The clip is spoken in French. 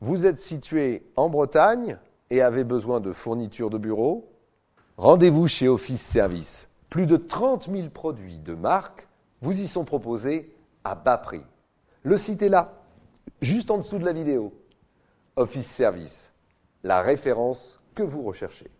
vous êtes situé en Bretagne et avez besoin de fournitures de bureaux, rendez-vous chez Office Service. Plus de 30 000 produits de marque vous y sont proposés à bas prix. Le site est là, juste en dessous de la vidéo. Office Service, la référence que vous recherchez.